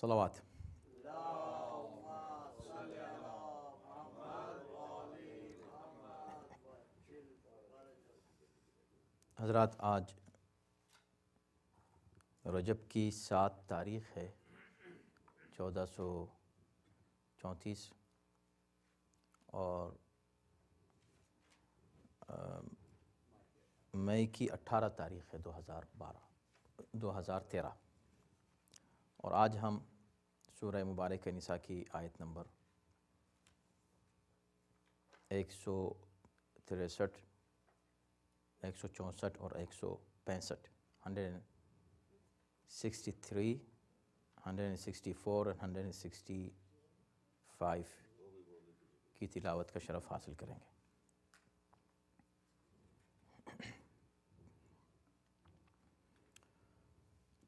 صلوات हजरत आज रजब की सात तारीख है चौदह सौ चौंतीस और मई की अट्ठारह तारीख है दो हज़ार बारह दो हज़ार तेरह और आज हम सूर्य मुबारक निसा की आयत नंबर एक सौ तिरसठ एक सौ चौंसठ और एक सौ पैंसठ hundred and sixty three hundred and sixty four and hundred and sixty five की तिलावत का शरफ़ हासिल करेंगे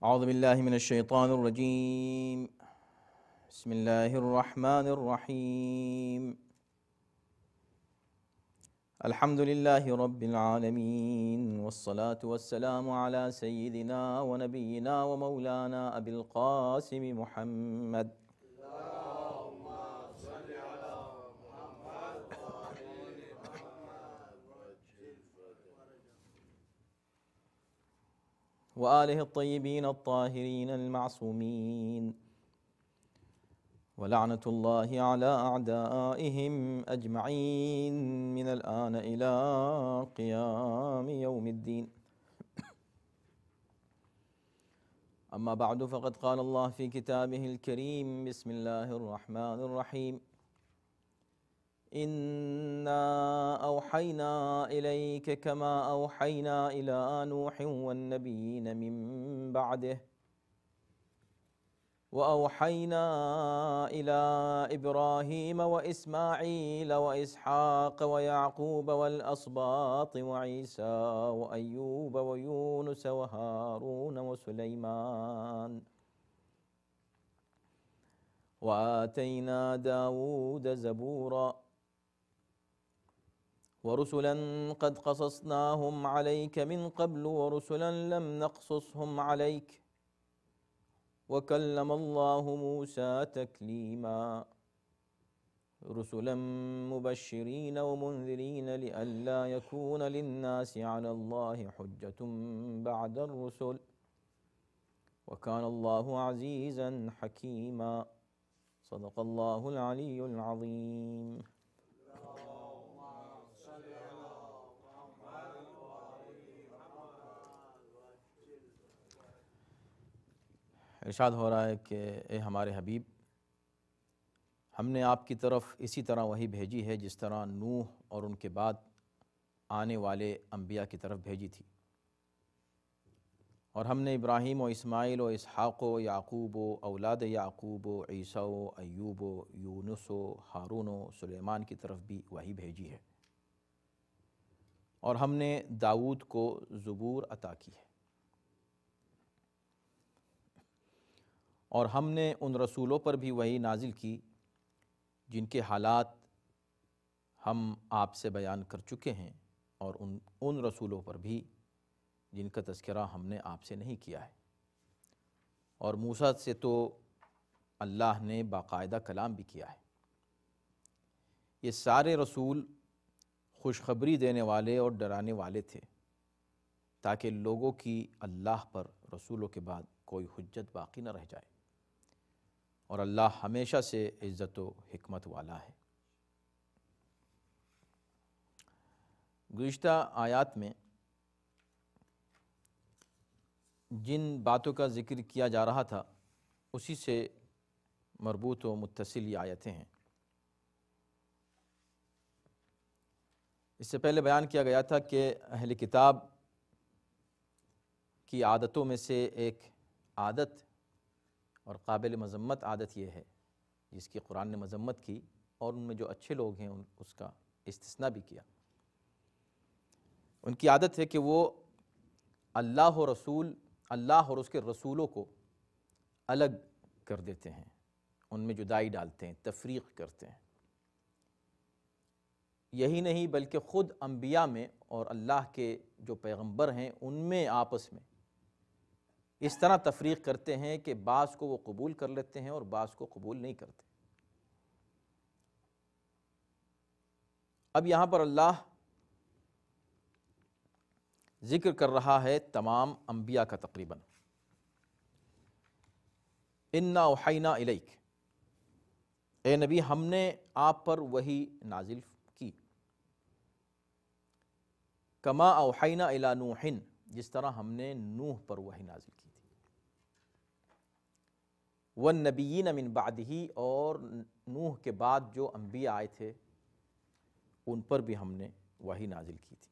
أعوذ بالله من الشيطان الرجيم بسم الله الرحمن الرحيم الحمد لله رب العالمين والصلاة والسلام على سيدنا ونبينا ومولانا أبي القاسم محمد وآله الطيبين الطاهرين المعصومين ولعنة الله على أعدائهم أجمعين من الآن إلى قيام يوم الدين أما بعد فقد قال الله في كتابه الكريم بسم الله الرحمن الرحيم إنا أوحينا إليك كما أوحينا إلى نوح والنبيين من بعده وأوحينا إلى إبراهيم وإسماعيل وإسحاق ويعقوب والأصباط وعيسى وأيوب ويونس وهارون وسليمان وآتينا داود زبوراً ورسلا قد قصصناهم عليك من قبل ورسلا لم نقصصهم عليك وكلم الله موسى تكليما رسلا مبشرين ومنذرين لئلا يكون للناس على الله حجة بعد الرسل وكان الله عزيزا حكيما صدق الله العلي العظيم इरशाद हो रहा है कि ए हमारे हबीब हमने आपकी तरफ इसी तरह वही भेजी है जिस तरह नूह और उनके बाद आने वाले अम्बिया की तरफ भेजी थी और हमने इब्राहिम और इस्माइल और इसहाक़ो याकूब औलाद याकूब ईसा अयूब यूनुस हारून सुलेमान की तरफ भी वही भेजी है और हमने दाऊद को ज़बूर अता की है और हमने उन रसूलों पर भी वही नाजिल की जिनके हालात हम आपसे बयान कर चुके हैं और उन उन रसूलों पर भी जिनका तस्करा हमने आपसे नहीं किया है और मूसा से तो अल्लाह ने बाकायदा कलाम भी किया है ये सारे रसूल खुशखबरी देने वाले और डराने वाले थे ताकि लोगों की अल्लाह पर रसूलों के बाद कोई हजत बाकी न रह जाए और अल्लाह हमेशा से इज़्ज़त हमत वाला है गुज्त आयात में जिन बातों का ज़िक्र किया जा रहा था उसी से मरबूत व मुतसिल ये आयतें हैं इससे पहले बयान किया गया था कि अहल किताब की आदतों में से एक आदत और काबिल मजम्मत आदत यह है जिसकी कुरान ने मजम्मत की और उनमें जो अच्छे लोग हैं उन उसका इस्तना भी किया उनकी आदत है कि वो अल्लाह और रसूल अल्लाह और उसके रसूलों को अलग कर देते हैं उनमें जुदाई डालते हैं तफरीक करते हैं यही नहीं बल्कि ख़ुद अम्बिया में और अल्लाह के जो पैगंबर हैं उनमें आपस में इस तरह तफरीक करते हैं कि बास को वो कबूल कर लेते हैं और बास को कबूल नहीं करते अब यहां पर अल्लाह ज़िक्र कर रहा है तमाम अंबिया का तकरीबन इन्ना वहीना इलैक ए नबी हमने आप पर वही नाजिल की कमा अवहैना इला नूहिन जिस तरह हमने नूह पर वही नाजिल की व नमिन बाद ही और नूह के बाद जो अम्बिया आए थे उन पर भी हमने वही नाजिल की थी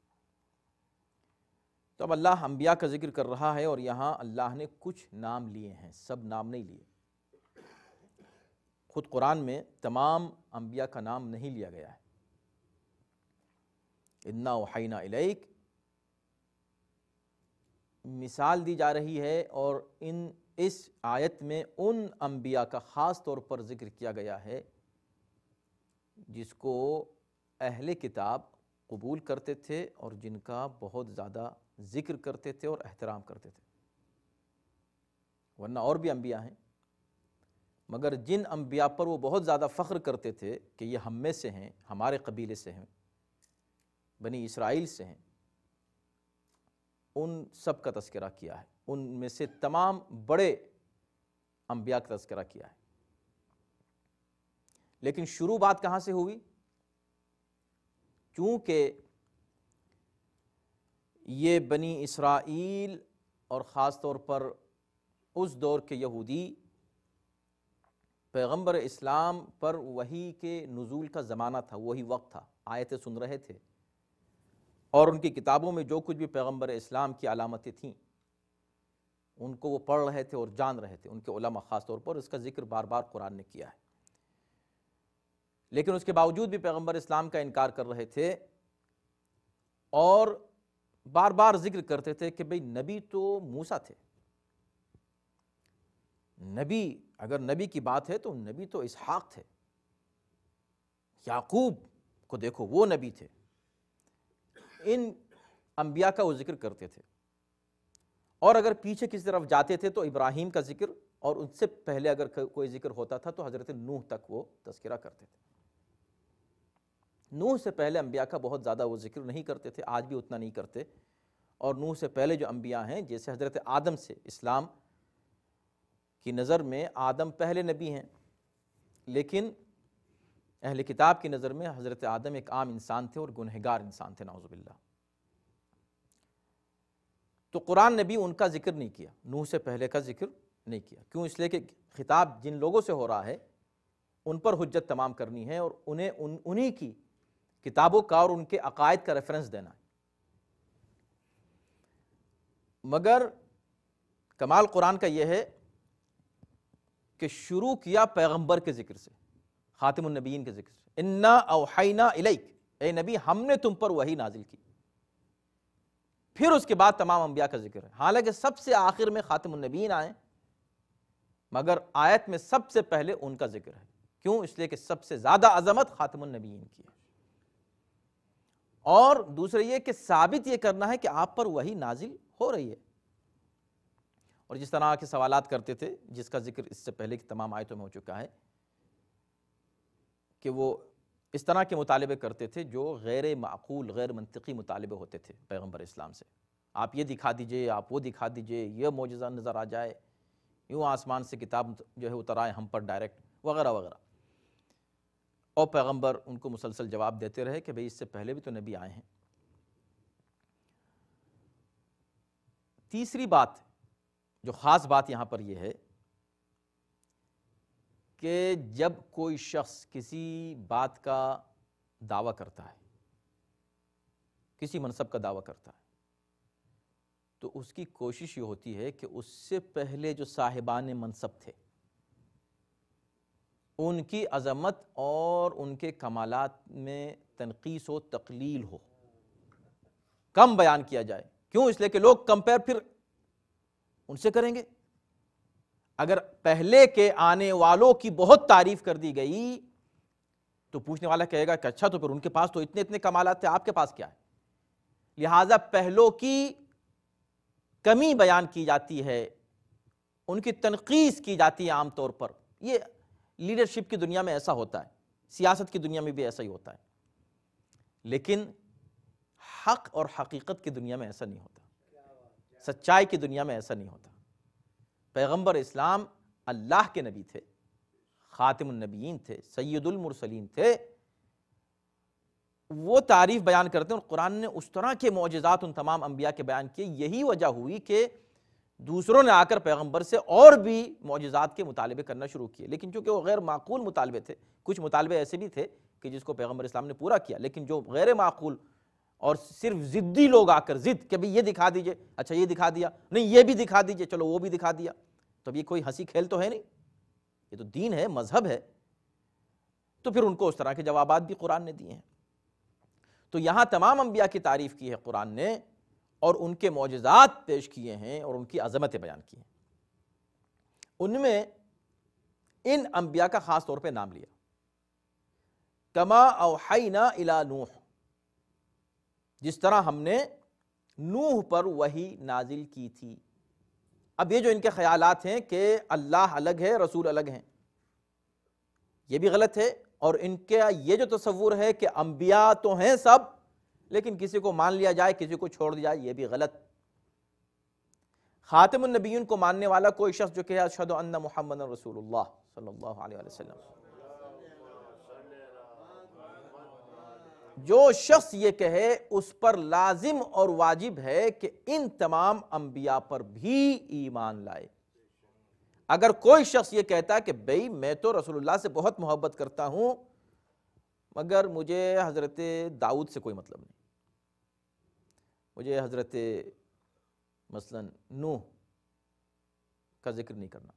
तो अब अल्लाह अम्बिया का जिक्र कर रहा है और यहाँ अल्लाह ने कुछ नाम लिए हैं सब नाम नहीं लिए खुद कुरान में तमाम अम्बिया का नाम नहीं लिया गया है इन्ना वहीना इलेक मिसाल दी जा रही है और इन इस आयत में उन अम्बिया का ख़ास तौर पर जिक्र किया गया है जिसको अहले किताब कबूल करते थे और जिनका बहुत ज़्यादा जिक्र करते थे और एहतराम करते थे वरना और भी अम्बिया हैं मगर जिन अम्बिया पर वो बहुत ज़्यादा फ़ख्र करते थे कि ये हम में से हैं हमारे कबीले से हैं बनी इसराइल से हैं उन सब का तस्करा किया है उनमें से तमाम बड़े अम्बिया का तस्करा किया है लेकिन शुरू बात कहाँ से हुई क्योंकि ये बनी इसराइल और ख़ास तौर पर उस दौर के यहूदी पैगंबर इस्लाम पर वही के नज़ूल का ज़माना था वही वक्त था आयतें सुन रहे थे और उनकी किताबों में जो कुछ भी पैगंबर इस्लाम की अलामतें थीं उनको वो पढ़ रहे थे और जान रहे थे उनके उलमा ख़ास तौर पर इसका जिक्र बार बार कुरान ने किया है लेकिन उसके बावजूद भी पैगम्बर इस्लाम का इनकार कर रहे थे और बार बार जिक्र करते थे कि भाई नबी तो मूसा थे नबी अगर नबी की बात है तो नबी तो इसहाक थे याकूब को देखो वो नबी थे इन अंबिया का वो जिक्र करते थे और अगर पीछे किसी तरफ जाते थे तो इब्राहिम का जिक्र और उनसे पहले अगर कोई जिक्र होता था तो हज़रत नूह तक वो तस्करा करते थे नूह से पहले अम्बिया का बहुत ज़्यादा वो जिक्र नहीं करते थे आज भी उतना नहीं करते और नूह से पहले जो अम्बिया हैं जैसे हज़रत आदम से इस्लाम की नज़र में आदम पहले नबी हैं लेकिन अहल किताब की नज़र में हज़रत आदम एक आम इंसान थे और गुनहगार इंसान थे नाउज़बिल्ला तो कुरान ने भी उनका जिक्र नहीं किया नूह से पहले का जिक्र नहीं किया क्यों इसलिए कि खिताब जिन लोगों से हो रहा है उन पर हजत तमाम करनी है और उन्हें उन उन्हीं की किताबों का और उनके अकायद का रेफरेंस देना है मगर कमाल कुरान का यह है कि शुरू किया पैगंबर के जिक्र से खातिमनबीन के जिक्र से इन्ना अवहैना इलैक ए नबी हमने तुम पर वही नाजिल की फिर उसके बाद तमाम अंबिया का जिक्र है हालांकि सबसे आखिर में ख़ातमनबीन आए मगर आयत में सबसे पहले उनका जिक्र है क्यों इसलिए कि सबसे ज़्यादा अजमत ख़ातमनबीन की है और दूसरा ये कि साबित यह करना है कि आप पर वही नाजिल हो रही है और जिस तरह के सवाल करते थे जिसका जिक्र इससे पहले की तमाम आयतों में हो चुका है कि वो इस तरह के मुतालबे करते थे जो गैर माकूल गैर मनतकी मुतालबे होते थे पैगम्बर इस्लाम से आप ये दिखा दीजिए आप वो दिखा दीजिए यह मोजा नज़र आ जाए यूँ आसमान से किताब जो है उतर आए हम पर डायरेक्ट वगैरह वगैरह और पैगम्बर उनको मुसलसल जवाब देते रहे कि भाई इससे पहले भी तो नबी आए हैं तीसरी बात जो ख़ास बात यहाँ पर यह है कि जब कोई शख्स किसी बात का दावा करता है किसी मनसब का दावा करता है तो उसकी कोशिश ये होती है कि उससे पहले जो साहिबान मनसब थे उनकी अजमत और उनके कमालात में तनकीस हो तकलील हो कम बयान किया जाए क्यों इसलिए कि लोग कंपेयर फिर उनसे करेंगे अगर पहले के आने वालों की बहुत तारीफ कर दी गई तो पूछने वाला कहेगा कि अच्छा तो फिर उनके पास तो इतने इतने कमालत थे आपके पास क्या है लिहाजा पहलों की कमी बयान की जाती है उनकी तनखीस की जाती है आमतौर पर ये लीडरशिप की दुनिया में ऐसा होता है सियासत की दुनिया में भी ऐसा ही होता है लेकिन हक और हकीकत की दुनिया में ऐसा नहीं होता सच्चाई की दुनिया में ऐसा नहीं होता पैगम्बर इस्लाम अल्लाह के नबी थे ख़ातमनबीन थे सैदुलमरसलीम थे वो तारीफ़ बयान करते हैं और कुरान ने उस तरह के मोजात उन तमाम अम्बिया के बयान किए यही वजह हुई कि दूसरों ने आकर पैगम्बर से और भी मुजजात के मुतालबे करना शुरू किए लेकिन चूँकि वो गैर माकूल मुतालबे थे कुछ मुतालबे ऐसे भी थे कि जिसको पैगम्बर इस्लाम ने पूरा किया लेकिन जो गैर माकूल और सिर्फ जिद्दी लोग आकर जिद कि भाई ये दिखा दीजिए अच्छा ये दिखा दिया नहीं ये भी दिखा दीजिए चलो वो भी दिखा दिया तो ये कोई हंसी खेल तो है नहीं ये तो दीन है मजहब है तो फिर उनको उस तरह के जवाब भी कुरान ने दिए हैं तो यहाँ तमाम अम्बिया की तारीफ की है कुरान ने और उनके मोजात पेश किए हैं और उनकी अजमतें बयान की हैं उनमें इन अम्बिया का ख़ास तौर पर नाम लिया कमा ना इला नूह जिस तरह हमने नूह पर वही नाजिल की थी अब ये जो इनके ख्यालात हैं कि अल्लाह अलग है रसूल अलग हैं ये भी गलत है और इनके ये जो तस्वूर है कि अम्बिया तो हैं सब लेकिन किसी को मान लिया जाए किसी को छोड़ दिया जाए ये भी गलत खातमनबीन को मानने वाला कोई शख्स जो कि अशद अन्न मोहम्मद रसूलुल्लाह सल्लल्लाहु अलैहि वसल्लम जो शख्स ये कहे उस पर लाजिम और वाजिब है कि इन तमाम अंबिया पर भी ईमान लाए अगर कोई शख्स ये कहता है कि भाई मैं तो रसूलुल्लाह से बहुत मोहब्बत करता हूं मगर मुझे हज़रत दाऊद से कोई मतलब नहीं मुझे हज़रत मसलन नूह का जिक्र नहीं करना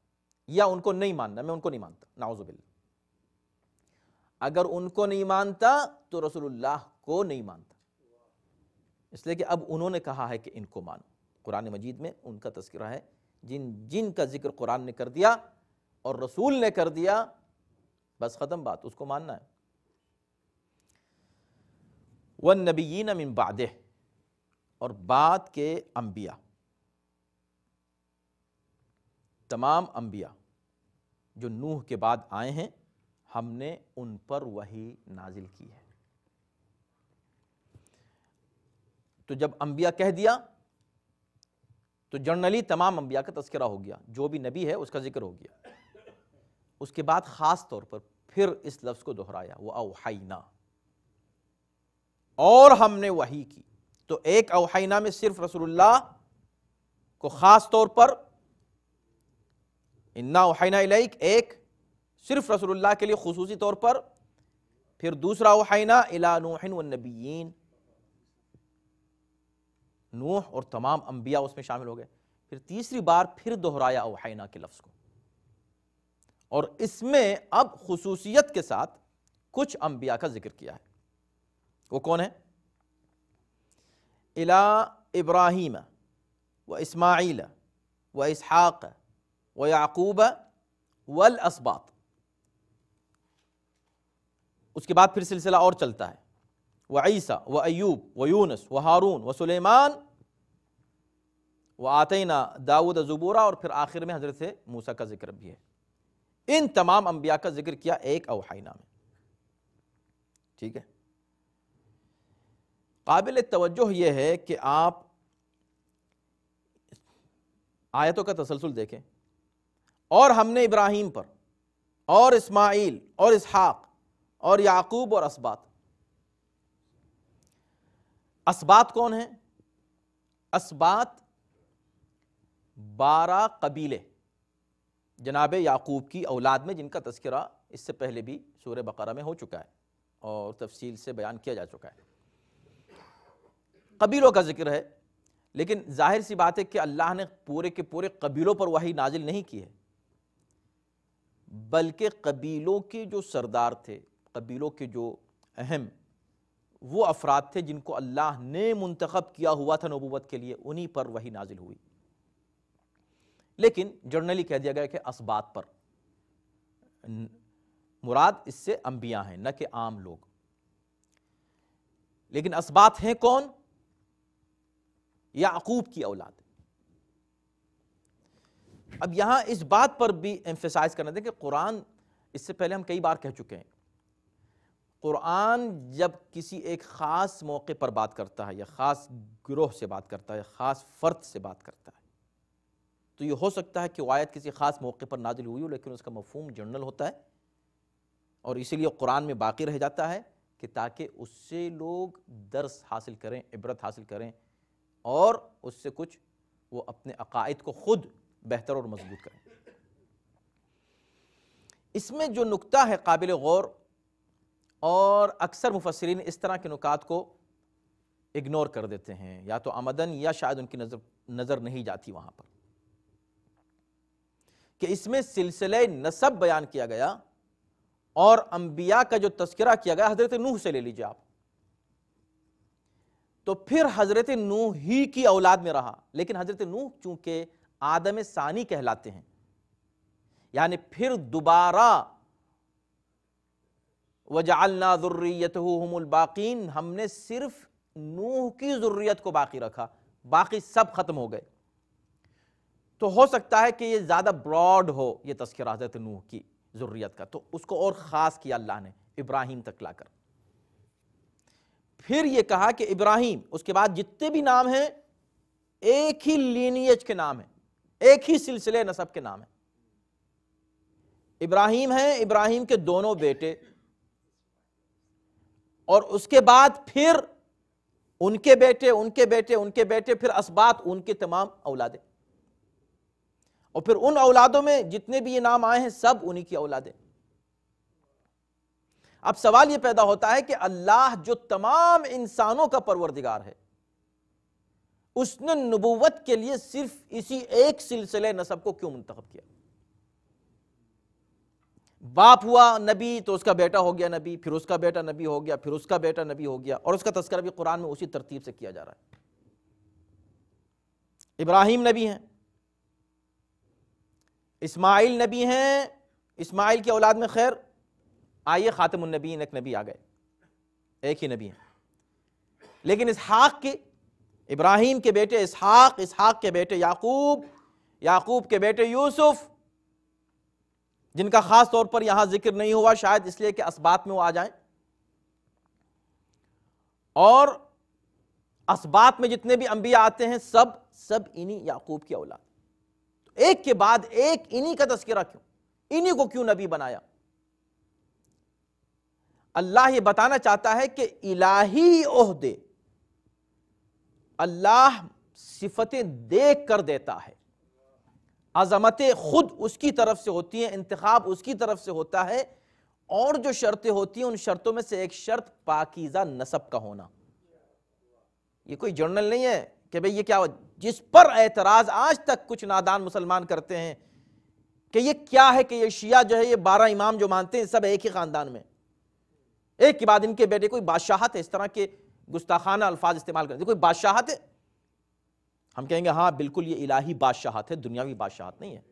या उनको नहीं मानना मैं उनको नहीं मानता नाउजुबिल्ला अगर उनको नहीं मानता तो रसूलुल्लाह को नहीं मानता इसलिए कि अब उन्होंने कहा है कि इनको मानो कुरान मजीद में उनका तस्करा है जिन जिन का जिक्र कुरान ने कर दिया और रसूल ने कर दिया बस ख़त्म बात उसको मानना है वन नबी मिन बाद और बाद के अम्बिया तमाम अम्बिया जो नूह के बाद आए हैं हमने उन पर वही नाजिल की है तो जब अंबिया कह दिया तो जनरली तमाम अंबिया का तस्करा हो गया जो भी नबी है उसका जिक्र हो गया उसके बाद ख़ास तौर पर फिर इस लफ्ज़ को दोहराया वह अवहाइना और हमने वही की तो एक अवहाइना में सिर्फ रसूलुल्लाह को ख़ास तौर पर इन्ना अवहाइना इलाइक एक सिर्फ रसोल्ला के लिए खसूसी तौर पर फिर दूसरा वहाइना इलानबीन नूह और तमाम अंबिया उसमें शामिल हो गए फिर तीसरी बार फिर दोहराया वहाइना के लफ्ज़ को और इसमें अब खसूसियत के साथ कुछ अंबिया का जिक्र किया है वो कौन है इला इब्राहिम व इसमाइल व इसहाक़ व याकूब वल असबात उसके बाद फिर सिलसिला और चलता है व ईसा व अयूब व यूनस व हारून व सुलेमान व आतना दाऊद ज़बूरा और फिर आखिर में हजरत मूसा का जिक्र भी है इन तमाम अंबिया का जिक्र किया एक अवहाइना में ठीक है काबिल तवज्जो यह है कि आप आयतों का तसलसल देखें और हमने इब्राहिम पर और इस्माइल और इसहाक़ और याकूब और असबात असबात कौन है असबात बारह कबीले जनाब याकूब की औलाद में जिनका तस्करा इससे पहले भी सूर बकरा में हो चुका है और तफसील से बयान किया जा चुका है कबीलों का जिक्र है लेकिन जाहिर सी बात है कि अल्लाह ने पूरे के पूरे कबीलों पर वही नाजिल नहीं की है बल्कि कबीलों के जो सरदार थे कबीलों के जो अहम वो अफराद थे जिनको अल्लाह ने मंतखब किया हुआ था नबूत के लिए उन्हीं पर वही नाजिल हुई लेकिन जर्नली कह दिया गया कि असबात पर मुराद इससे अंबिया हैं न कि आम लोग लेकिन असबात हैं कौन याकूब की औलाद अब यहां इस बात पर भी एम्फेसाइज करना दें कि कुरान इससे पहले हम कई बार कह चुके हैं क़ुरान जब किसी एक ख़ास मौके पर बात करता है या ख़ास ग्रोह से बात करता है या ख़ास फ़र्द से बात करता है तो ये हो सकता है कि वायद किसी ख़ास मौके पर नाजिल हुई हो लेकिन उसका मफहम जनरल होता है और इसीलिए कुरान में बाकी रह जाता है कि ताकि उससे लोग दर्स हासिल करें इबरत हासिल करें और उससे कुछ वो अपने अकायद को ख़ुद बेहतर और मजबूत करें इसमें जो नुकता है काबिल गौर और अक्सर मुफसरीन इस तरह के नुकात को इग्नोर कर देते हैं या तो आमदन या शायद उनकी नज़र नज़र नहीं जाती वहां पर कि इसमें सिलसिले नसब बयान किया गया और अंबिया का जो तस्करा किया गया हज़रत नूह से ले लीजिए आप तो फिर हज़रत नूह ही की औलाद में रहा लेकिन हज़रत नूह चूंकि आदम सानी कहलाते हैं यानी फिर दोबारा वजालना ज़ुर्रियत हमबाकीन हमने सिर्फ नूह की ज़ुर्रियत को बाकी रखा बाकी सब ख़त्म हो गए तो हो सकता है कि ये ज़्यादा ब्रॉड हो ये तस्करा हज़रत नूह की ज़ुर्रियत का तो उसको और ख़ास किया अल्लाह ने इब्राहिम तक लाकर फिर ये कहा कि इब्राहिम उसके बाद जितने भी नाम हैं एक ही लीनियज के नाम है एक ही सिलसिले नसब के नाम है इब्राहिम हैं इब्राहिम के दोनों बेटे और उसके बाद फिर उनके बेटे उनके बेटे उनके बेटे फिर असबात उनके तमाम औलादे और फिर उन औलादों में जितने भी ये नाम आए हैं सब उन्हीं की औलादे अब सवाल ये पैदा होता है कि अल्लाह जो तमाम इंसानों का परवरदिगार है उसने नबूवत के लिए सिर्फ इसी एक सिलसिले नसब को क्यों मुंतखब किया बाप हुआ नबी तो उसका बेटा हो गया नबी फिर उसका बेटा नबी हो गया फिर उसका बेटा नबी हो गया और उसका तस्करा भी कुरान में उसी तरतीब से किया जा रहा है इब्राहिम नबी हैं इस्माइल नबी हैं इस्माइल की औलाद में खैर आइए ख़ातमनबीन एक नबी आ गए एक ही नबी हैं लेकिन इसहाक़ के इब्राहिम के बेटे इसहाक़ इसहाक़ के बेटे याकूब याकूब के बेटे यूसुफ़ जिनका खास तौर पर यहां जिक्र नहीं हुआ शायद इसलिए कि असबात में वो आ जाए और असबात में जितने भी अंबिया आते हैं सब सब इन्हीं याकूब की औलाद तो एक के बाद एक इन्हीं का तस्करा क्यों इन्हीं को क्यों नबी बनाया अल्लाह ये बताना चाहता है कि इलाही ओहदे अल्लाह सिफतें देख कर देता है अज़मतें खुद उसकी तरफ से होती हैं इंतखब उसकी तरफ से होता है और जो शर्तें होती हैं उन शर्तों में से एक शर्त पाकिज़ा नसब का होना ये कोई जर्नल नहीं है कि भाई ये क्या जिस पर एतराज़ आज तक कुछ नादान मुसलमान करते हैं कि ये क्या है कि ये शिया जो है ये बारह इमाम जो मानते हैं सब एक ही ख़ानदान में एक के बाद इनके बेटे कोई बादशाहत है इस तरह के गुस्ताखाना अल्फाज इस्तेमाल करते कोई बादशाहत है हम कहेंगे हाँ बिल्कुल ये इलाही बादशाहत है दुनियावी बादशाहत नहीं है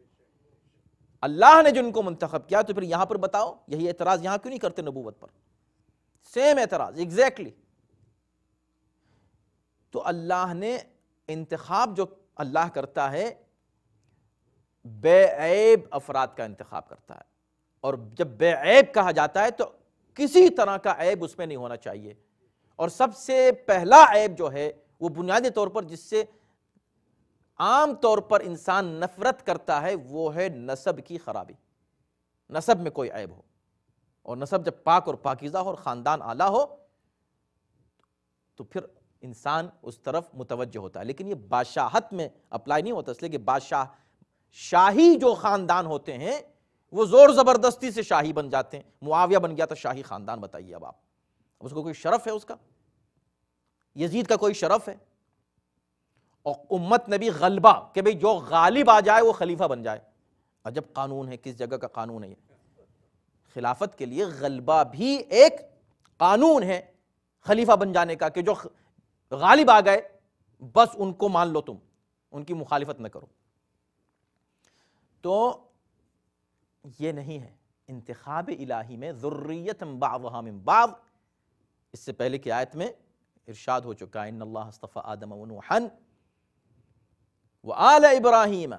अल्लाह ने जिनको मंतखब किया तो फिर यहां पर बताओ यही एतराज यहां क्यों नहीं करते नबूवत पर सेम एतराज एग्जैक्टली तो अल्लाह ने इंतखब जो अल्लाह करता है बेऐब अफराद का इंतखब करता है और जब बेऐब कहा जाता है तो किसी तरह का ऐब उसमें नहीं होना चाहिए और सबसे पहला ऐब जो है वो बुनियादी तौर पर जिससे आम तौर पर इंसान नफरत करता है वो है नसब की खराबी नसब में कोई ऐब हो और नसब जब पाक और पाकिज़ा हो और ख़ानदान आला हो तो फिर इंसान उस तरफ मुतवजह होता है लेकिन ये बादशाहत में अप्लाई नहीं होता इसलिए कि बादशाह शाही जो ख़ानदान होते हैं वो ज़ोर ज़बरदस्ती से शाही बन जाते हैं मुआविया बन गया तो शाही ख़ानदान बताइए अब आप उसको कोई शरफ है उसका यजीद का कोई शरफ है और उम्मत ने भी गलबा कि भाई जो गालिब आ जाए वो खलीफा बन जाए अजब कानून है किस जगह का कानून है खिलाफत के लिए गलबा भी एक कानून है खलीफा बन जाने का कि जो गालिब आ गए बस उनको मान लो तुम उनकी मुखालिफत न करो तो ये नहीं है इंतब इलाही में ज़ुर्रियत बावहाम इससे पहले की आयत में इरशाद हो चुका है इन अल्लाह आदम वन व आल इब्राहिम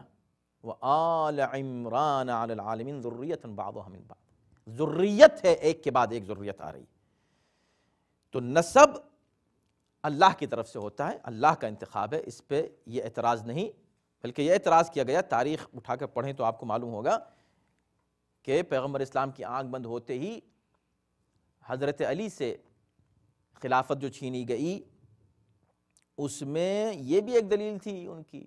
व आल इमरान आलमिन ज़ुर्रियत बामिन बाद ज़ुर्रियत है एक के बाद एक ज़ुर्रियत आ रही तो नसब अल्लाह की तरफ से होता है अल्लाह का इंतखब है इस पर यह एतराज़ नहीं बल्कि यह एतराज़ किया गया तारीख उठाकर पढ़ें तो आपको मालूम होगा कि पैगम्बर इस्लाम की आँख बंद होते ही हज़रत अली से खिलाफत जो छीनी गई उसमें यह भी एक दलील थी उनकी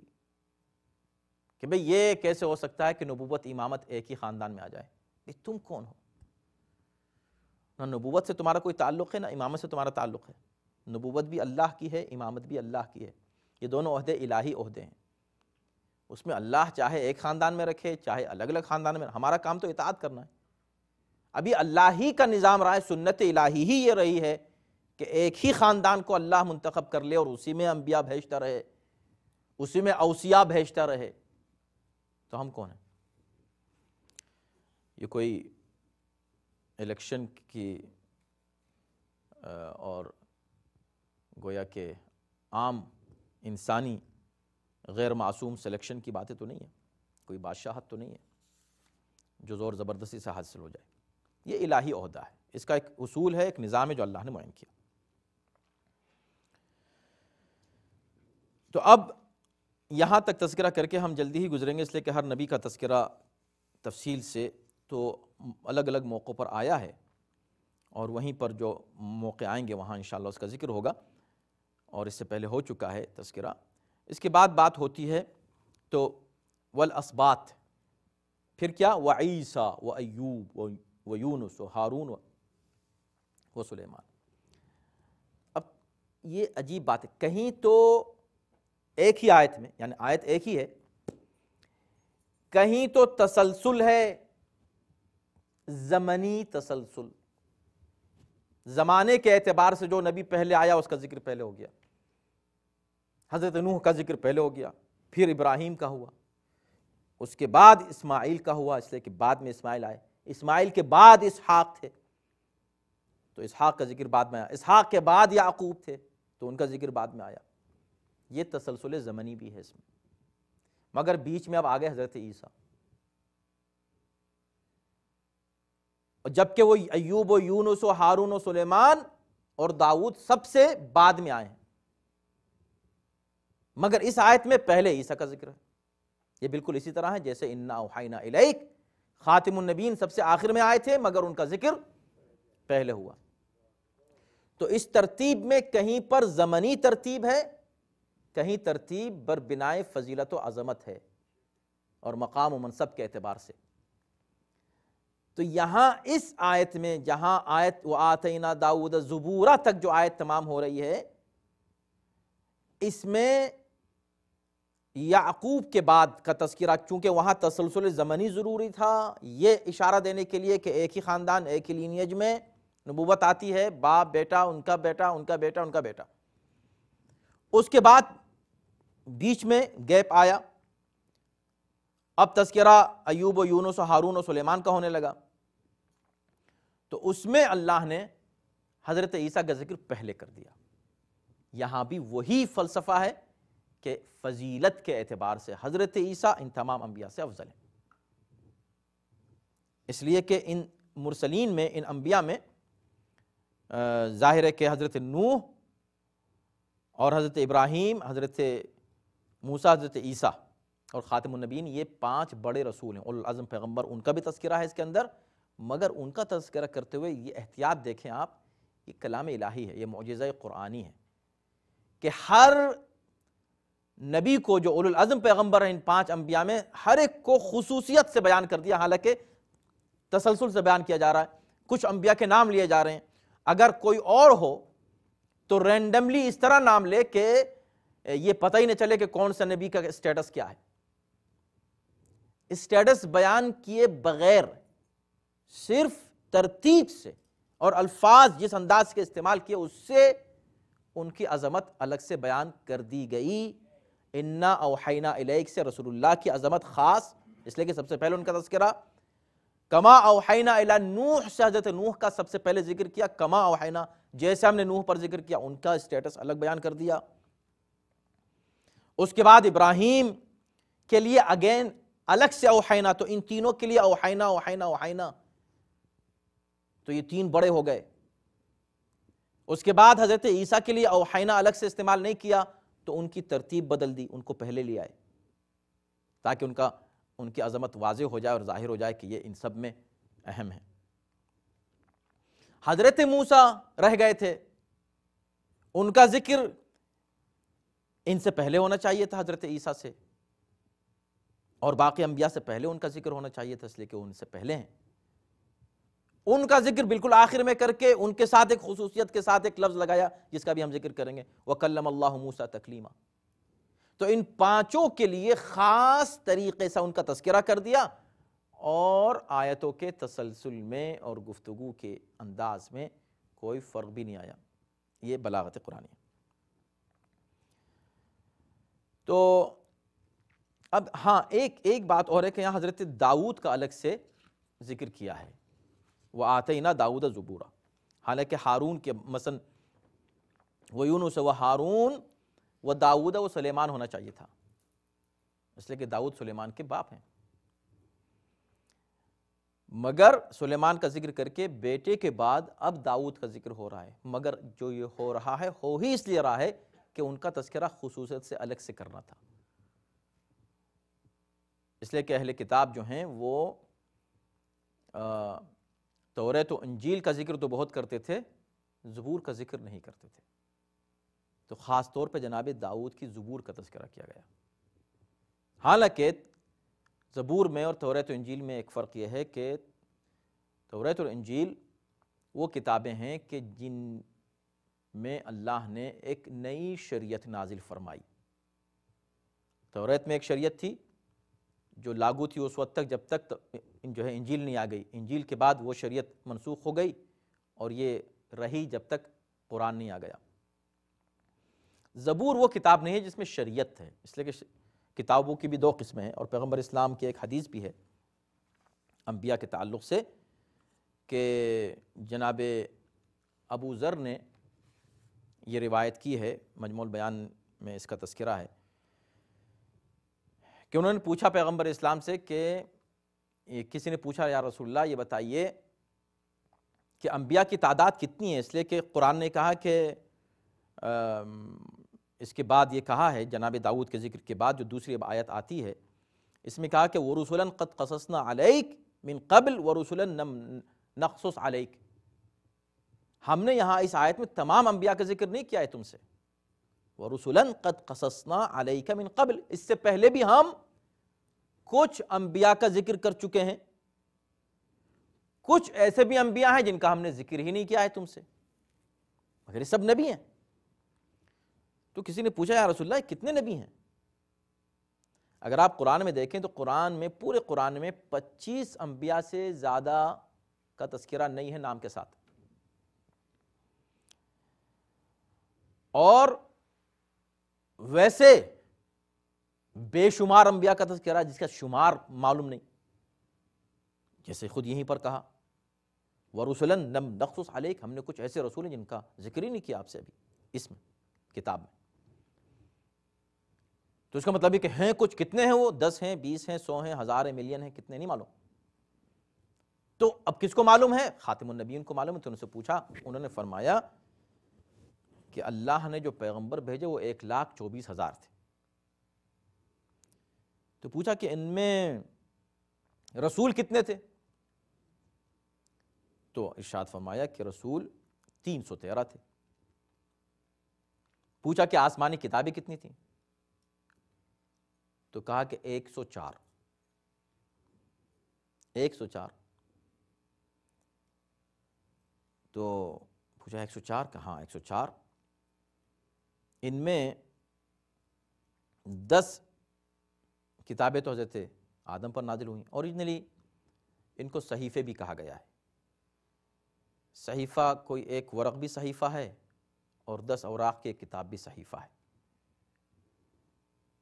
कि भाई ये कैसे हो सकता है कि नबूवत इमामत एक ही ख़ानदान में आ जाए भाई तुम कौन हो ना नबूवत से तुम्हारा कोई ताल्लुक़ है ना इमामत से तुम्हारा ताल्लुक़ है नबूवत भी अल्लाह की है इमामत भी अल्लाह की है ये दोनों अहदे इलाही अहदे हैं उसमें अल्लाह चाहे एक ख़ानदान में रखे चाहे अलग अलग ख़ानदान में हमारा काम तो इतात करना है अभी अल्लाह ही का निज़ाम रहा है सुन्नत इलाही ही ये रही है कि एक ही ख़ानदान को अल्लाह मंतखब कर ले और उसी में अम्बिया भेजता रहे उसी में अवसिया भेजता रहे तो हम कौन हैं ये कोई इलेक्शन की और गोया के आम इंसानी गैर मासूम सिलेक्शन की बातें तो नहीं है कोई बादशाहत तो नहीं है जो ज़ोर ज़बरदस्ती से हासिल हो जाए ये इलाही अहदा है इसका एक असूल है एक निज़ाम है जो अल्लाह ने मुन किया तो अब यहाँ तक तस्करा करके हम जल्दी ही गुजरेंगे इसलिए कि हर नबी का तस्करा तफसील से तो अलग अलग मौक़ों पर आया है और वहीं पर जो मौके आएंगे वहाँ इन उसका ज़िक्र होगा और इससे पहले हो चुका है तस्करा इसके बाद बात होती है तो वल असबात फिर क्या व ईसा व अयूब व यूनुस व हारून व सलेमान अब ये अजीब बात है कहीं तो एक ही आयत में यानी आयत एक ही है कहीं तो तसलसल है जमनी तसलसल जमाने के एतबार से जो नबी पहले आया उसका जिक्र पहले हो गया हज़रत नूह का जिक्र पहले हो गया फिर इब्राहिम का हुआ उसके बाद इस्माइल का हुआ इसलिए कि बाद में इस्माइल आए इस्माइल के बाद इसहाक थे तो इसहाक का जिक्र बाद में आया इसहाक के बाद याकूब थे तो उनका जिक्र बाद में आया ये तसलसल ज़मनी भी है इसमें मगर बीच में अब आ गए हज़रत ईसा और जबकि वो अयूब व यूनुस व हारून व सुलेमान और दाऊद सबसे बाद में आए हैं मगर इस आयत में पहले ईसा का जिक्र है ये बिल्कुल इसी तरह है जैसे इन्ना उहाइना खातिमनबीन सबसे आखिर में आए थे मगर उनका जिक्र पहले हुआ तो इस तरतीब में कहीं पर जमनी तरतीब है कहीं तरतीब बर बिनाए फजीलत अज़मत है और मकाम मनसब के अतबार से तो यहाँ इस आयत में जहाँ आयत व आतना दाऊद ज़बूरा तक जो आयत तमाम हो रही है इसमें याकूब के बाद का तस्करा चूँकि वहाँ तसलसल ज़मनी ज़रूरी था ये इशारा देने के लिए कि एक ही ख़ानदान एक ही लीनियज में नबूबत आती है बाप बेटा उनका बेटा उनका बेटा उनका बेटा उसके बाद बीच में गैप आया अब तस्करा अयूब और यूनुस हारून और सुलेमान का होने लगा तो उसमें अल्लाह ने हज़रत ईसा का जिक्र पहले कर दिया यहां भी वही फ़लसफ़ा है कि फजीलत के एतबार से हज़रत ईसा इन तमाम अंबिया से अफजल है इसलिए कि इन मुरसलिन में इन अंबिया में ज़ाहिर है कि हज़रत नूह और हज़रत इब्राहिम हज़रत मूसा हज़रत ईसा और ख़ातमनबीन ये पाँच बड़े रसूल हैं उलम पैगम्बर उनका भी तस्करा है इसके अंदर मगर उनका तस्करा करते हुए ये एहतियात देखें आप ये कलाम इलाही है ये मुजज़ क़ुरानी है कि हर नबी को जो उलम पैगम्बर हैं इन पाँच अम्बिया में हर एक को खसूसियत से बयान कर दिया हालांकि तसलसल से बयान किया जा रहा है कुछ अम्बिया के नाम लिए जा रहे हैं अगर कोई और हो तो रेंडमली इस तरह नाम ले के ये पता ही नहीं चले कि कौन सा नबी का स्टेटस क्या है स्टेटस बयान किए बगैर सिर्फ तरतीब से और अल्फाज जिस अंदाज के इस्तेमाल किए उससे उनकी अजमत अलग से बयान कर दी गई इन्ना अवहैना अलैक से रसूलुल्लाह की अजमत खास इसलिए कि सबसे पहले उनका तस्करा कमा अवहैना नूह से हजरत नूह का सबसे पहले जिक्र किया कमा अवहैना जैसे हमने नूह पर जिक्र किया उनका स्टेटस अलग बयान कर दिया उसके बाद इब्राहिम के लिए अगेन अलग से अवहैना तो इन तीनों के लिए ओहाइना ओहाइना ओहैना तो ये तीन बड़े हो गए उसके बाद हजरत ईसा के लिए अवहैना अलग से इस्तेमाल नहीं किया तो उनकी तरतीब बदल दी उनको पहले ले आए ताकि उनका उनकी अजमत वाज हो जाए और जाहिर हो जाए कि ये इन सब में अहम है हजरत मूसा रह गए थे उनका जिक्र इनसे पहले होना चाहिए था हज़रत ईसा से और बाकी अम्बिया से पहले उनका जिक्र होना चाहिए था इसलिए कि उनसे पहले हैं उनका जिक्र बिल्कुल आखिर में करके उनके साथ एक खसूसियत के साथ एक लफ्ज़ लगाया जिसका भी हम जिक्र करेंगे वकलम अल्लाह मूसा तकलीमा तो इन पांचों के लिए ख़ास तरीके से उनका तस्करा कर दिया और आयतों के तसलसल में और गुफ्तगु के अंदाज में कोई फ़र्क भी नहीं आया ये बलागत कुरानी तो अब हाँ एक एक बात और है कि यहाँ हज़रत दाऊद का अलग से जिक्र किया है वह आते ही ना दाऊद ज़बूरा हालांकि हारून के मसन व यूनुस वह हारून व दाऊद व सलेमान होना चाहिए था इसलिए कि दाऊद सलेमान के बाप हैं मगर सुलेमान का जिक्र करके बेटे के बाद अब दाऊद का जिक्र हो रहा है मगर जो ये हो रहा है हो ही इसलिए रहा है कि उनका तस्करा खसूसियत से अलग से करना था इसलिए कि अहल किताब जो हैं वो तौर तो अंजील का जिक्र तो बहुत करते थे जबूर का जिक्र नहीं करते थे तो ख़ास तौर पर जनाब दाऊद की जबूर का तस्करा किया गया हालांकि जबूर में और तौरत अंजील में एक फ़र्क यह है कि तौरत और इंजील वो किताबें हैं कि जिन में अल्लाह ने एक नई शरीयत नाजिल फरमाई तौरत में एक शरीयत थी जो लागू थी उस वक्त तक जब तक तो जो है इंजील नहीं आ गई इंजील के बाद वो शरीयत मनसूख हो गई और ये रही जब तक कुरान नहीं आ गया ज़बूर वो किताब नहीं है जिसमें शरीयत है इसलिए कि किताबों की भी दो किस्में हैं और पैगम्बर इस्लाम की एक हदीस भी है अम्बिया के ताल्लुक़ से कि जनाब अबू ज़र ने ये रिवायत की है मजमूल बयान में इसका तस्करा है कि उन्होंने पूछा पैगम्बर इस्लाम से कि किसी ने पूछा या रसुल्ला ये बताइए कि अम्बिया की तादाद कितनी है इसलिए कि कुरान ने कहा कि इसके बाद ये कहा है जनाब दाऊद के जिक्र के बाद जो दूसरी आयत आती है इसमें कहा कि वरसुलन क़द कससना अलैक मिन कबल वरसुलन नम नखसस अलैक हमने यहाँ इस आयत में तमाम अम्बिया का जिक्र नहीं किया है तुमसे व कद कससना अलैका मिन कबल इससे पहले भी हम कुछ अम्बिया का जिक्र कर चुके हैं कुछ ऐसे भी अम्बिया हैं जिनका हमने जिक्र ही नहीं किया है तुमसे मगर ये सब नबी हैं तो किसी ने पूछा यार रसुल्ला कितने नबी हैं अगर आप कुरान में देखें तो कुरान में पूरे कुरान में 25 अम्बिया से ज़्यादा का तस्करा नहीं है नाम के साथ और वैसे बेशुमार अंबिया का तस्करा जिसका शुमार मालूम नहीं जैसे खुद यहीं पर कहा वरुसलन नम नखसुस अलेख हमने कुछ ऐसे रसूल हैं जिनका जिक्र ही नहीं किया आपसे अभी इसमें किताब में तो इसका मतलब है कि हैं कुछ कितने हैं वो दस हैं बीस हैं सौ हैं हजार हैं मिलियन हैं कितने नहीं मालूम तो अब किसको मालूम है खातिम नबीन को मालूम है तो उनसे पूछा उन्होंने फरमाया कि अल्लाह ने जो पैगंबर भेजे वो एक लाख चौबीस हज़ार थे तो पूछा कि इनमें रसूल कितने थे तो इर्शाद फरमाया कि रसूल तीन सौ तेरह थे पूछा कि आसमानी किताबें कितनी थी तो कहा कि एक सौ चार एक सौ चार तो पूछा एक सौ चार कहा एक सौ चार इनमें दस किताबें तो हजरत आदम पर नाजिल हुई औरिजनली इनको सहीफ़े भी कहा गया है सहीफ़ा कोई एक वर्क भी सहीफ़ा है और दस औराक की एक किताब भी सहीफ़ा है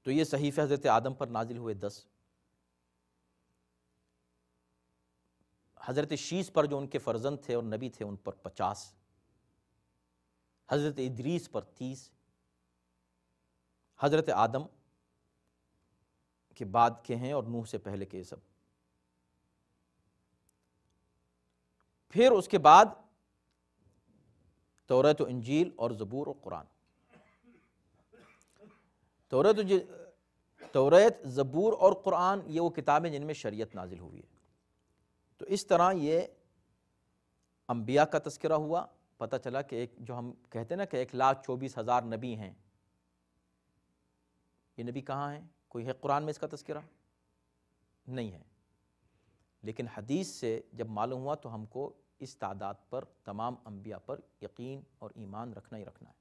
तो ये सहीफ़े हज़रत आदम पर नाजिल हुए दस हज़रत शीश पर जो उनके फ़र्जंद थे और नबी थे उन पर पचास हज़रत इदरीस पर तीस हज़रत आदम के बाद के हैं और नूह से पहले के सब फिर उसके बाद तोरत तो इंजील और ज़बूर और कुरान तौरत तो तोरत ज़बूर और कुरान ये वो किताबें जिनमें शरीयत नाजिल हुई है तो इस तरह ये अम्बिया का तस्करा हुआ पता चला कि एक जो हम कहते हैं ना कि एक लाख चौबीस हज़ार नबी हैं ये नबी कहाँ हैं कोई है कुरान में इसका तस्करा नहीं है लेकिन हदीस से जब मालूम हुआ तो हमको इस तादाद पर तमाम अम्बिया पर यकीन और ईमान रखना ही रखना है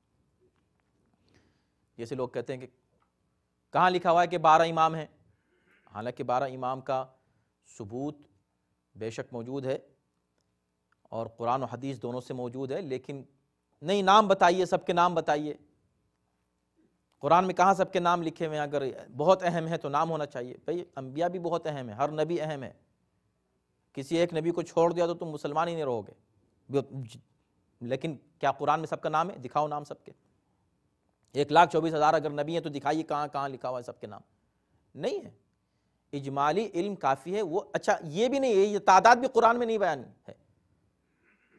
जैसे लोग कहते हैं कि कहाँ लिखा हुआ है कि बारह इमाम हैं हालांकि बारह इमाम का सबूत बेशक मौजूद है और कुरान और हदीस दोनों से मौजूद है लेकिन नहीं नाम बताइए सबके नाम बताइए कुरान में कहाँ सबके नाम लिखे हुए हैं अगर बहुत अहम है तो नाम होना चाहिए भाई अम्बिया भी बहुत अहम है हर नबी अहम है किसी एक नबी को छोड़ दिया तो तुम मुसलमान ही नहीं रहोगे लेकिन क्या कुरान में सबका नाम है दिखाओ नाम सबके एक लाख चौबीस हज़ार अगर नबी हैं तो दिखाइए कहाँ कहाँ लिखा हुआ है सबके नाम नहीं है इजमाली इल्म काफ़ी है वो अच्छा ये भी नहीं है ये तादाद भी कुरान में नहीं बयान है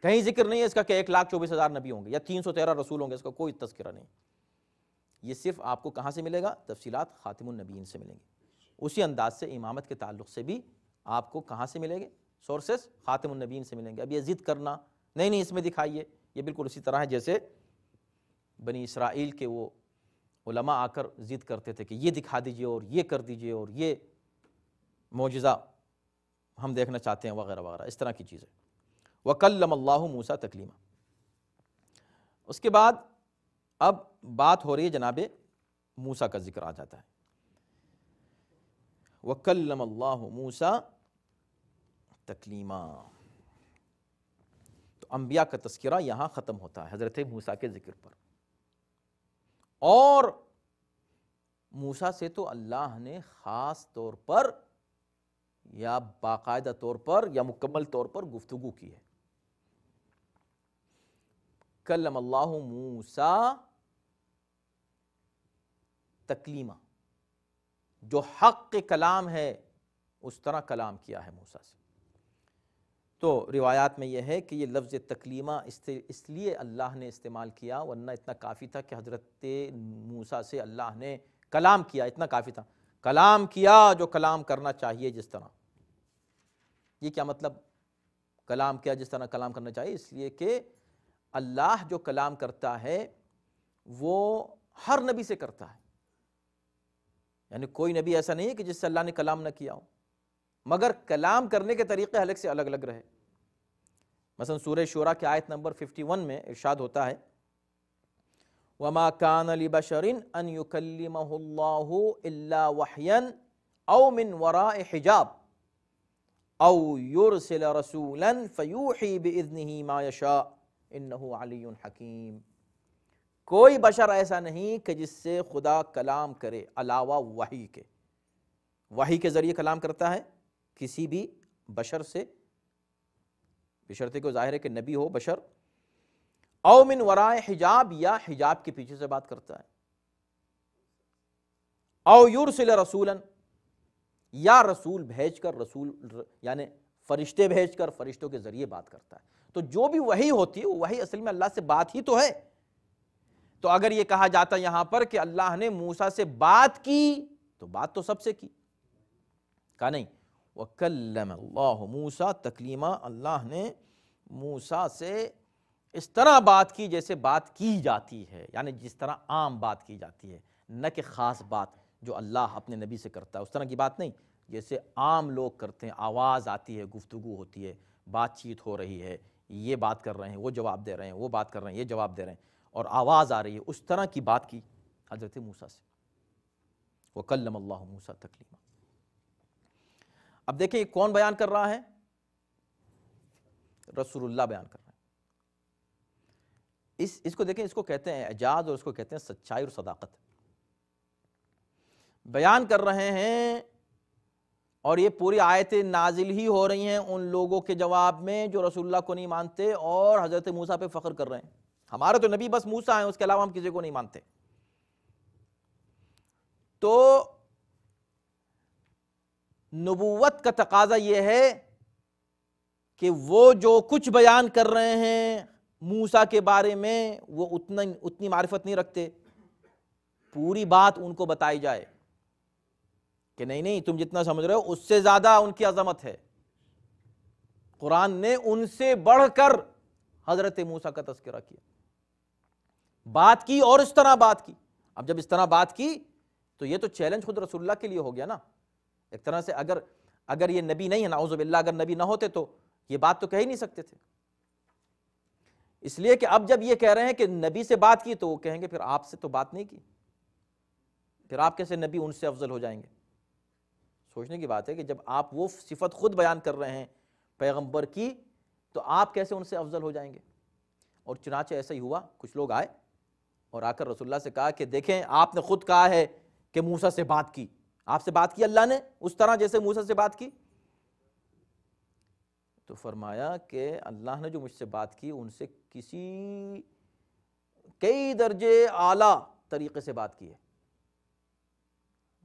कहीं जिक्र नहीं है इसका कि एक लाख चौबीस हज़ार नबी होंगे या तीन सौ तेरह रसूल होंगे इसका कोई तस्करा नहीं ये सिर्फ आपको कहाँ से मिलेगा तफसीत ख़ातमनबीन से मिलेंगी उसी अंदाज से इमामत के ताल्लुक से भी आपको कहाँ से मिलेंगे सोर्सेस ख़ातमनबीन से मिलेंगे अब ये ज़िद करना नहीं नहीं इसमें दिखाइए ये बिल्कुल उसी तरह है जैसे बनी इसराइल के वो उलमा आकर ज़िद करते थे कि ये दिखा दीजिए और ये कर दीजिए और ये मोजा हम देखना चाहते हैं वगैरह वगैरह इस तरह की चीज़ें वकलम मूसा तकलीमा उसके बाद अब बात हो रही है जनाब मूसा का जिक्र आ जाता है वकलम अल्लाह मूसा तकलीमा तो अंबिया का तस्करा यहां ख़त्म होता है हज़रत मूसा के ज़िक्र पर और मूसा से तो अल्लाह ने ख़ास तौर पर या बाकायदा तौर पर या मुकम्मल तौर पर गुफ्तगु की है कलम अल्लाह मूसा तकलीमा जो हक कलाम है उस तरह कलाम किया है मूसा से तो रिवायात में यह है कि ये लफ्ज़ तकलीमा इसलिए अल्लाह ने इस्तेमाल किया वरना इतना काफ़ी था कि हज़रत मूसा से अल्लाह ने कलाम किया इतना काफ़ी था कलाम किया जो कलाम करना चाहिए जिस तरह ये क्या मतलब कलाम किया जिस तरह कलाम करना चाहिए इसलिए कि अल्लाह जो कलाम करता है वो हर नबी से करता है यानी कोई नबी ऐसा नहीं है कि जिससे अल्लाह ने कलाम ना किया हो मगर कलाम करने के तरीके अलग से अलग अलग रहे मसन सूर शोरा के आयत नंबर 51 में इर्शाद होता है वमा कान अली बशरिन अन युकल्ला वहयन औ मिन वरा हिजाब औ युरसिल रसूलन फ़यूही बिइज़्निही मा यशा इन्नहु अलीयुन हकीम कोई बशर ऐसा नहीं कि जिससे खुदा कलाम करे अलावा वही के वही के ज़रिए कलाम करता है किसी भी बशर से बशरते को ज़ाहिर है कि नबी हो बशर अमिन वराए हिजाब या हिजाब के पीछे से बात करता है अयुरसिल रसूलन या रसूल भेज कर रसूल यानी फरिश्ते भेज कर फरिश्तों के ज़रिए बात करता है तो जो भी वही होती है वही असल में अल्लाह से बात ही तो है तो अगर ये कहा जाता यहां पर कि अल्लाह ने मूसा से बात की तो बात तो सबसे की कहा नहीं वकल्लम अल्लाह मूसा तकलीमा अल्लाह ने मूसा से इस तरह बात की जैसे बात की जाती है यानी जिस तरह आम बात की जाती है न कि ख़ास बात जो अल्लाह अपने नबी से करता है उस तरह की बात नहीं जैसे आम लोग करते हैं आवाज़ आती है गुफ्तु होती है बातचीत हो रही है ये बात कर रहे हैं वो जवाब दे रहे हैं वो बात कर रहे हैं ये जवाब दे रहे हैं और आवाज़ आ रही है उस तरह की बात की हज़रत मूसा से कलम अल्लाह मूसा तकलीमा अब देखें कौन बयान कर रहा है रसूलुल्लाह बयान कर रहा है इस इसको देखें इसको कहते हैं एजाज और इसको कहते हैं सच्चाई और सदाकत बयान कर रहे हैं और ये पूरी आयतें नाजिल ही हो रही हैं उन लोगों के जवाब में जो रसूलुल्लाह को नहीं मानते और हज़रत मूसा पे फ़ख्र कर रहे हैं हमारे तो नबी बस मूसा है उसके अलावा हम किसी को नहीं मानते तो नबूवत का तकाजा यह है कि वो जो कुछ बयान कर रहे हैं मूसा के बारे में वो उतना उतनी मारिफत नहीं रखते पूरी बात उनको बताई जाए कि नहीं नहीं तुम जितना समझ रहे हो उससे ज़्यादा उनकी अजमत है कुरान ने उनसे बढ़कर हज़रत मूसा का तस्करा किया बात की और इस तरह बात की अब जब इस तरह बात की तो ये तो चैलेंज खुद रसुल्ला के लिए हो गया ना एक तरह से अगर अगर ये नबी नहीं है नाउजबिल्ला अगर नबी ना होते तो ये बात तो कह ही नहीं सकते थे इसलिए कि अब जब ये कह रहे हैं कि नबी से बात की तो वो कहेंगे फिर आपसे तो बात नहीं की फिर आप कैसे नबी उनसे अफजल हो जाएंगे सोचने की बात है कि जब आप वो सिफत खुद बयान कर रहे हैं पैगंबर की तो आप कैसे उनसे अफजल हो जाएंगे और चुनाचे ऐसा ही हुआ कुछ लोग आए और आकर रसुल्ला से कहा कि देखें आपने खुद कहा है कि मूसा से बात की आपसे बात की अल्लाह ने उस तरह जैसे मूसा से बात की तो फरमाया कि अल्लाह ने जो मुझसे बात की उनसे किसी कई दर्जे आला तरीके से बात की है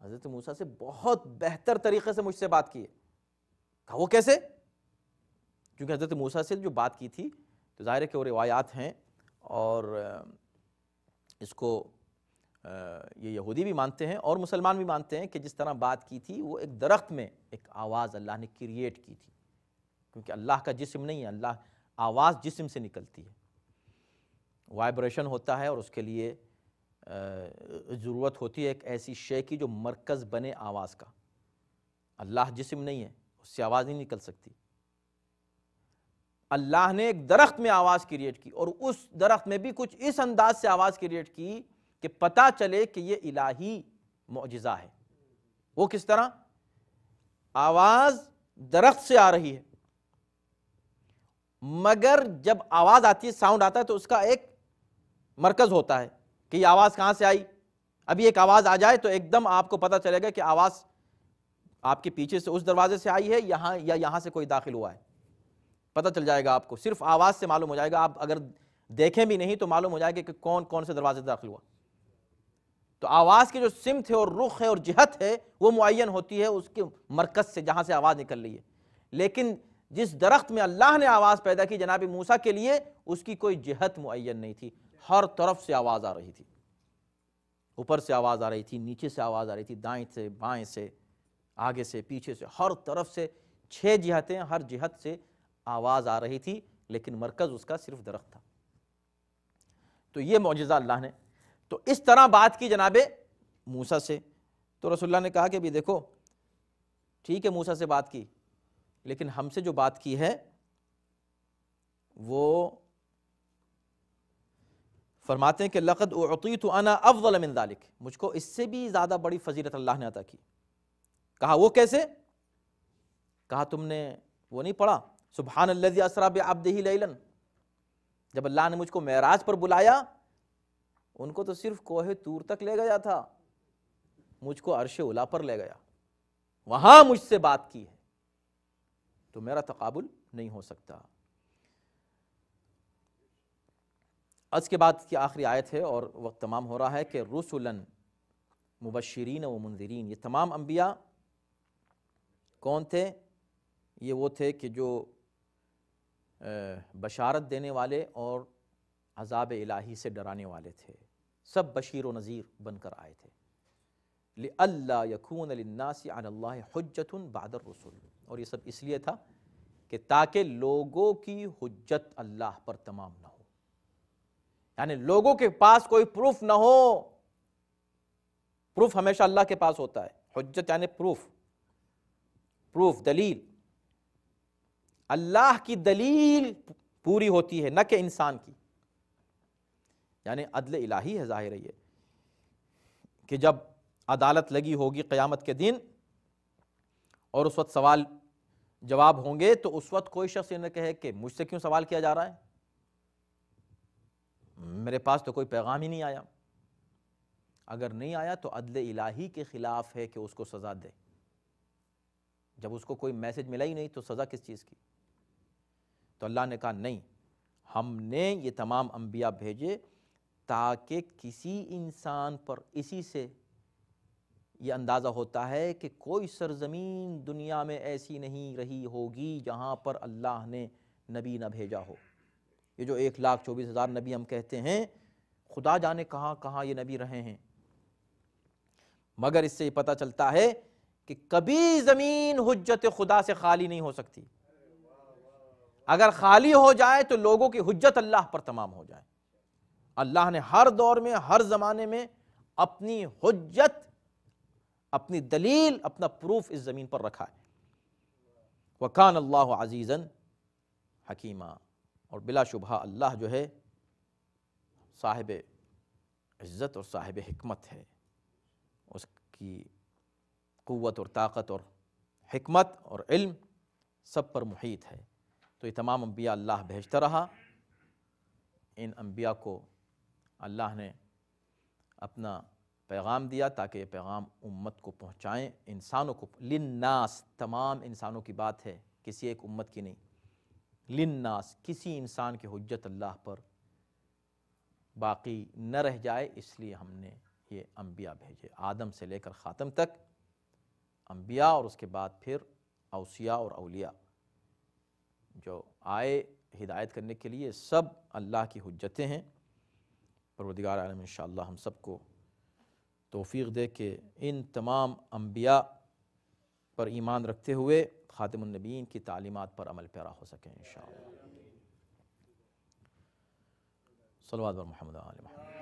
हज़रत मूसा से बहुत बेहतर तरीके से मुझसे बात की है कहा वो कैसे क्योंकि हज़रत मूसा से जो बात की थी तो ज़ाहिर है कि वो रिवायात हैं और इसको ये यहूदी भी मानते हैं और मुसलमान भी मानते हैं कि जिस तरह बात की थी वो एक दरख्त में एक आवाज़ अल्लाह ने क्रिएट की थी क्योंकि अल्लाह का जिस्म नहीं है अल्लाह आवाज़ जिस्म से निकलती है वाइब्रेशन होता है और उसके लिए ज़रूरत होती है एक ऐसी शे की जो मरकज़ बने आवाज़ का अल्लाह जिस्म नहीं है उससे आवाज़ नहीं निकल सकती अल्लाह ने एक दरख्त में आवाज़ क्रिएट की और उस दरख्त में भी कुछ इस अंदाज से आवाज़ क्रिएट की कि पता चले कि यह इलाही मुजज़ा है वो किस तरह आवाज़ दरख्त से आ रही है मगर जब आवाज़ आती है साउंड आता है तो उसका एक मरकज़ होता है कि यह आवाज़ कहां से आई अभी एक आवाज़ आ जाए तो एकदम आपको पता चलेगा कि आवाज़ आपके पीछे से उस दरवाजे से आई है यहां या यहां से कोई दाखिल हुआ है पता चल जाएगा आपको सिर्फ आवाज़ से मालूम हो जाएगा आप अगर देखें भी नहीं तो मालूम हो जाएगा कि कौन कौन से दरवाजे दाखिल हुआ तो आवाज़ की जो सिमत है और रुख है और जिहत है वो मुन होती है उसके मरकज़ से जहाँ से आवाज़ निकल रही है लेकिन जिस दरख्त में अल्लाह ने आवाज़ पैदा की जनाब मूसा के लिए उसकी कोई जिहत मुन नहीं थी हर तरफ से आवाज़ आ रही थी ऊपर से आवाज़ आ रही थी नीचे से आवाज़ आ रही थी दाएं से बाएं से आगे से पीछे से हर तरफ से छह जिहतें हर जिहत से आवाज़ आ रही थी लेकिन मरकज़ उसका सिर्फ दरख्त था तो ये मुजज़ा अल्लाह ने तो इस तरह बात की जनाब मूसा से तो रसुल्ला ने कहा कि भाई देखो ठीक है मूसा से बात की लेकिन हमसे जो बात की है वो फरमाते हैं कि लक़द उती तो अना अफजल मिन दालिक मुझको इससे भी ज़्यादा बड़ी फजीलत अल्लाह ने अदा की कहा वो कैसे कहा तुमने वो नहीं पढ़ा सुबहान अल्लाजी असरा बब्दी लेलन जब अल्लाह ने मुझको महराज पर बुलाया उनको तो सिर्फ कोहे तूर तक ले गया था मुझको अरश उला पर ले गया वहाँ मुझसे बात की है तो मेरा तकबुल नहीं हो सकता आज के बाद की आखिरी आयत है और वक्त तमाम हो रहा है कि रसुलन मुबशरीन व मंजरीन ये तमाम अंबिया कौन थे ये वो थे कि जो बशारत देने वाले और अजाब इलाही से डराने वाले थे सब बशीर व नज़ीर बनकर आए थे अल्ला यकून अलन्नासी अल्लाह हजतन बहादर और ये सब इसलिए था कि ताकि लोगों की हजत अल्लाह पर तमाम ना हो यानी लोगों के पास कोई प्रूफ ना हो प्रूफ हमेशा अल्लाह के पास होता है हजत यानी प्रूफ प्रूफ दलील अल्लाह की दलील पूरी होती है न कि इंसान की यानी अदल इलाही है जाहिर है ये कि जब अदालत लगी होगी क्यामत के दिन और उस वक्त सवाल जवाब होंगे तो उस वक्त कोई शख्स ये न कहे कि मुझसे क्यों सवाल किया जा रहा है मेरे पास तो कोई पैगाम ही नहीं आया अगर नहीं आया तो अदल इलाही के ख़िलाफ़ है कि उसको सज़ा दे जब उसको कोई मैसेज मिला ही नहीं तो सज़ा किस चीज़ की तो अल्लाह ने कहा नहीं हमने ये तमाम अम्बिया भेजे ताकि किसी इंसान पर इसी से ये अंदाज़ा होता है कि कोई सरजमीन दुनिया में ऐसी नहीं रही होगी जहाँ पर अल्लाह ने नबी न भेजा हो ये जो एक लाख चौबीस हज़ार नबी हम कहते हैं खुदा जाने कहाँ कहाँ ये नबी रहे हैं मगर इससे पता चलता है कि कभी ज़मीन हजत खुदा से खाली नहीं हो सकती अगर खाली हो जाए तो लोगों की हजत अल्लाह पर तमाम हो जाए अल्लाह ने हर दौर में हर ज़माने में अपनी हजत अपनी दलील अपना प्रूफ इस ज़मीन पर रखा है वकान अल्लाह अजीज़न हकीमा और बिलाशुबा अल्लाह जो है साहिब इज़्ज़त और साहिब हमत है उसकी क़वत और ताकत और हमत और इल्म सब पर मुहित है तो ये तमाम अम्बिया अल्लाह भेजता रहा इन अम्बिया को अल्लाह ने अपना पैगाम दिया ताकि ये पैगाम उम्मत को पहुँचाएँ इंसानों को लिन्नास तमाम इंसानों की बात है किसी एक उम्मत की नहीं लिन्नास किसी इंसान की हजत अल्लाह पर बाकी न रह जाए इसलिए हमने ये अम्बिया भेजे आदम से लेकर ख़ातम तक अम्बिया और उसके बाद फिर अवसिया और अलिया जो आए हिदायत करने के लिए सब अल्लाह की हजतें हैं परवरदिगार आलम इन हम सबको तोफ़ी दे के इन तमाम अम्बिया पर ईमान रखते हुए ख़ातमनबीन की तालीमत पर अमल पैरा हो सकें इन शलवा महमद